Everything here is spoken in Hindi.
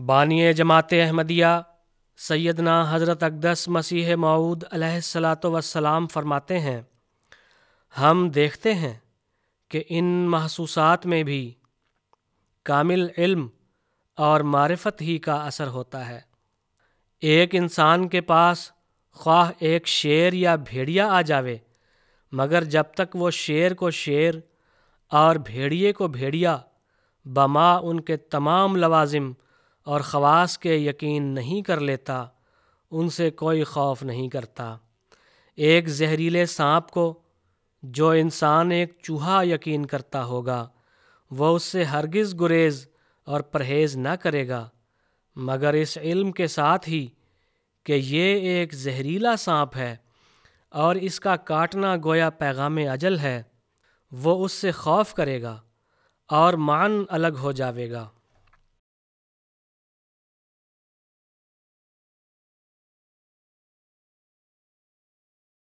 बानिय जमात अहमदिया सैदना हज़रत अकदस मसीह मऊद सलाम फरमाते हैं हम देखते हैं कि इन महसूसात में भी कामिल इल्म और मारफत ही का असर होता है एक इंसान के पास ख्वाह एक शेर या भेड़िया आ जावे मगर जब तक वो शेर को शेर और भेड़िए को भेड़िया बमा उनके तमाम लवाजिम और ख़वास के यकीन नहीं कर लेता उनसे कोई खौफ नहीं करता एक जहरीले सांप को जो इंसान एक चूहा यकीन करता होगा वह उससे हरगिज़ गुरेज और परहेज़ ना करेगा मगर इस इल्म के साथ ही कि ये एक जहरीला सांप है और इसका काटना गोया पैगाम अजल है वो उससे खौफ करेगा और मान अलग हो जाएगा